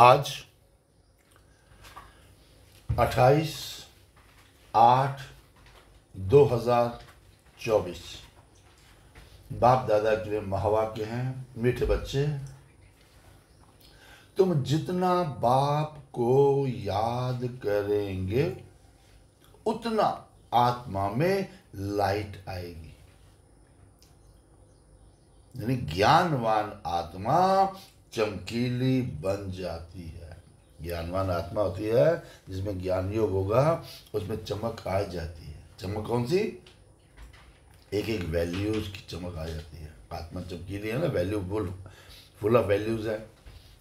आज 28 आठ 2024 बाप दादा के लिए महावा के हैं मीठे बच्चे तुम जितना बाप को याद करेंगे उतना आत्मा में लाइट आएगी यानी ज्ञानवान आत्मा चमकीली बन जाती है ज्ञानवान आत्मा होती है जिसमें ज्ञान योग होगा उसमें चमक आ जाती है चमक कौन सी एक एक वैल्यूज की चमक आ जाती है आत्मा चमकीली है ना value full full of values है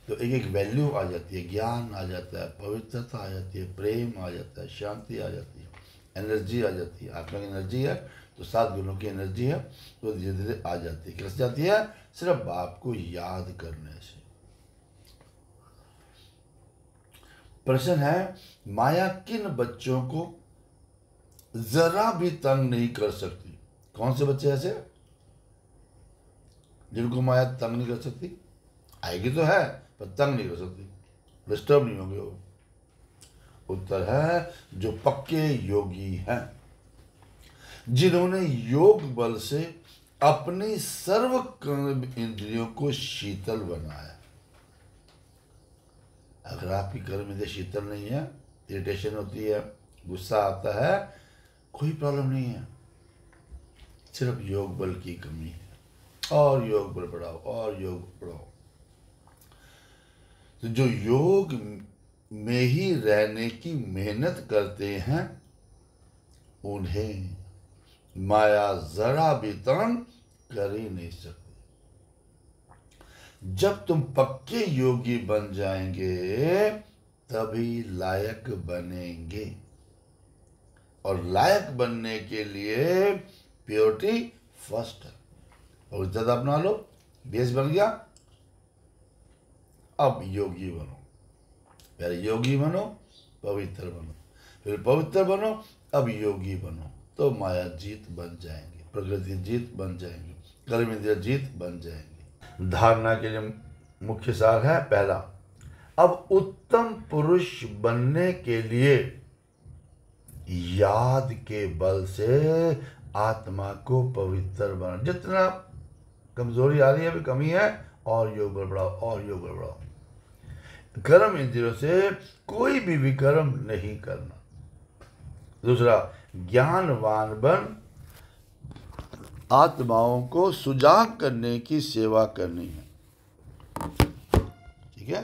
तो एक एक वैल्यू आ जाती है ज्ञान आ जाता है पवित्रता आ जाती है प्रेम आ जाता है शांति आ जाती है एनर्जी आ जाती है आत्मा की एनर्जी है तो सात गुणों की एनर्जी है तो धीरे धीरे आ जाती है कैसे जाती है सिर्फ बाप को याद करने से प्रश्न है माया किन बच्चों को जरा भी तंग नहीं कर सकती कौन से बच्चे ऐसे जिनको माया तंग नहीं कर सकती आएगी तो है पर तंग नहीं कर सकती डिस्टर्ब नहीं होंगे वो उत्तर है जो पक्के योगी हैं जिन्होंने योग बल से अपनी सर्व इंद्रियों को शीतल बनाया अगर आपकी गर्म हृदय शीतल नहीं है इरिटेशन होती है गुस्सा आता है कोई प्रॉब्लम नहीं है सिर्फ योग बल की कमी है और योग बल बढ़ाओ और योग बढ़ाओ तो जो योग में ही रहने की मेहनत करते हैं उन्हें माया जरा भी तंग कर ही नहीं सकती जब तुम पक्के योगी बन जाएंगे तभी लायक बनेंगे और लायक बनने के लिए प्योरिटी फर्स्ट और इज्जत अपना लो बेस बन गया अब योगी बनो पहले योगी बनो पवित्र बनो फिर पवित्र बनो अब योगी बनो तो माया जीत बन जाएंगे प्रकृति जीत बन जाएंगे कर्म इंद्रिया जीत बन जाएंगे धारणा के लिए मुख्य सार है पहला अब उत्तम पुरुष बनने के लिए याद के बल से आत्मा को पवित्र बना जितना कमजोरी आ रही है अभी कमी है और योग गड़बड़ाओ और योग गड़बड़ाओ कर्म इंद्रियों से कोई भी विकर्म नहीं करना दूसरा ज्ञानवान बन आत्माओं को सुजाग करने की सेवा करनी है ठीक है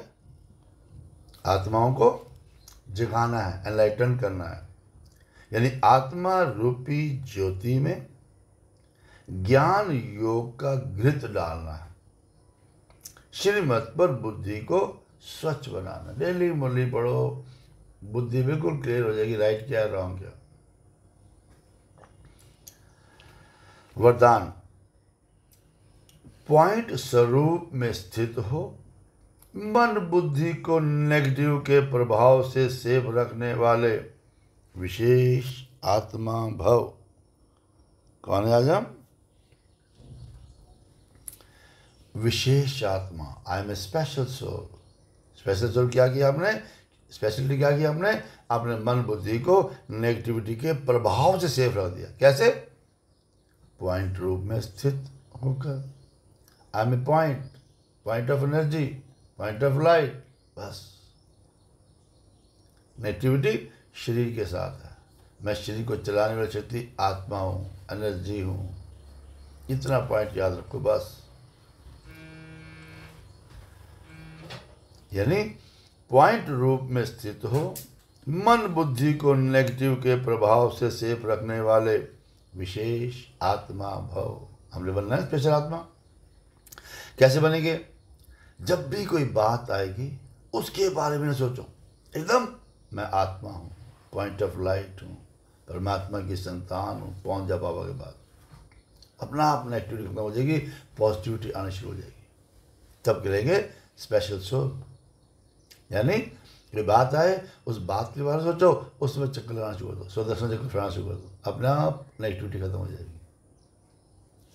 आत्माओं को जगाना है एनलाइटन करना है यानी आत्मा रूपी ज्योति में ज्ञान योग का घृत डालना है श्रीमत पर बुद्धि को स्वच्छ बनाना डेली मुरली पढ़ो बुद्धि बिल्कुल क्लियर हो जाएगी राइट क्या रॉन्ग क्या वरदान पॉइंट स्वरूप में स्थित हो मन बुद्धि को नेगेटिव के प्रभाव से सेव रखने वाले विशेष आत्मा भव कौन है आज हम विशेष आत्मा I am a special soul special soul क्या किया आपने स्पेशलिटी क्या किया हमने अपने मन बुद्धि को नेगेटिविटी के प्रभाव से सेफ रख दिया कैसे पॉइंट रूप में स्थित होकर I am a point point of energy point of light बस नेटिविटी शरीर के साथ है मैं शरीर को चलाने वाली शक्ति आत्मा हूँ एनर्जी हूँ इतना पॉइंट याद रखो बस यानी पॉइंट रूप में स्थित हो मन बुद्धि को नेगेटिव के प्रभाव से सेफ रखने वाले विशेष आत्मा भव हमने बनना है स्पेशल आत्मा कैसे बनेंगे जब भी कोई बात आएगी उसके बारे में सोचो एकदम मैं आत्मा हूँ पॉइंट ऑफ लाइट हूँ परमात्मा की संतान हूँ पहुंच जा बाबा के बाद अपना आप एक्टिविटी खत्म हो जाएगी पॉजिटिविटी आना शुरू हो जाएगी तब करेंगे स्पेशल सोल यानी जो बात आए उस बात के बारे में सोचो उसमें चक्कर लगाना शुरू कर दो स्वदर्शन चक्कर फिराना शुरू कर दो अपने आप नेगेटिविटी खत्म हो जाएगी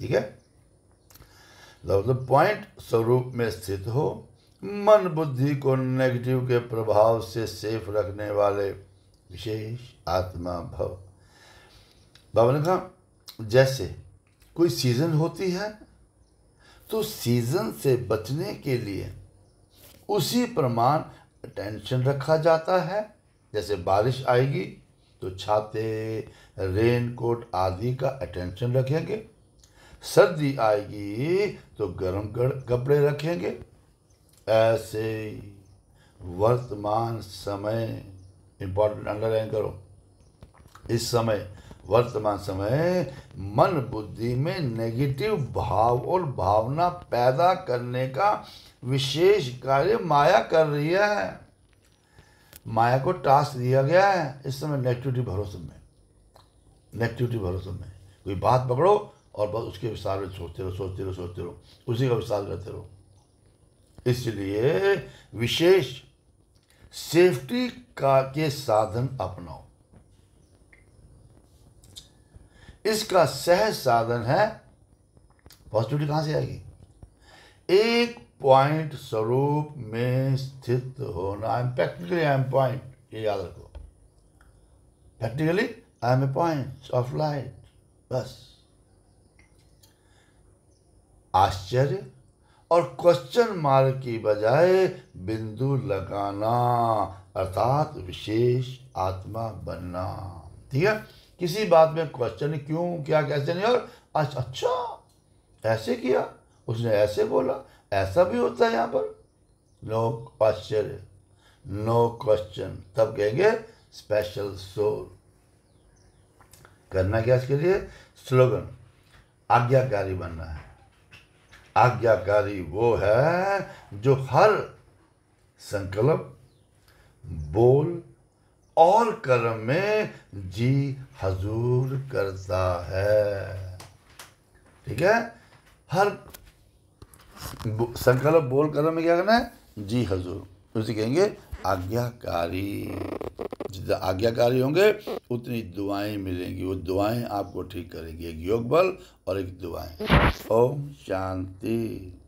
ठीक है द पॉइंट स्वरूप में स्थित हो मन बुद्धि को नेगेटिव के प्रभाव से सेफ रखने वाले विशेष आत्मा भव बाबा ने कहा जैसे कोई सीजन होती है तो सीजन से बचने के लिए उसी प्रमाण टेंशन रखा जाता है जैसे बारिश आएगी तो छाते रेन कोट आदि का अटेंशन रखेंगे सर्दी आएगी तो गर्म कपड़े रखेंगे ऐसे वर्तमान समय इम्पोर्टेंट अंडरलाइन करो इस समय वर्तमान समय मन बुद्धि में नेगेटिव भाव और भावना पैदा करने का विशेष कार्य माया कर रही है माया को टास्क दिया गया है इस समय नेगेटिविटी भरोसे में नेगेटिविटी भरोसे में कोई बात पकड़ो और बस उसके विस्तार में सोचते रहो सोचते रहो सोचते रहो उसी का विस्तार करते रहो इसलिए विशेष सेफ्टी का के साधन अपनाओ इसका सहज साधन है पॉजिटिविटी कहां से आएगी एक पॉइंट स्वरूप में स्थित होना I am practically I am point ये याद रखो practically I am a point of light बस आश्चर्य और क्वेश्चन मार्क की बजाय बिंदु लगाना अर्थात विशेष आत्मा बनना ठीक है किसी बात में क्वेश्चन क्यों क्या कैसे नहीं और अच्छा ऐसे किया उसने ऐसे बोला ऐसा भी होता है यहाँ पर नो आश्चर्य नो क्वेश्चन तब कहेंगे स्पेशल सोल करना क्या इसके लिए स्लोगन आज्ञाकारी बनना है आज्ञाकारी वो है जो हर संकल्प बोल और कर्म में जी हजूर करता है ठीक है हर संकल्प बोल कर्म में क्या करना है जी हजूर उसे कहेंगे आज्ञाकारी जितना आज्ञाकारी होंगे उतनी दुआएं मिलेंगी वो दुआएं आपको ठीक करेंगी एक योग बल और एक दुआएं ओम शांति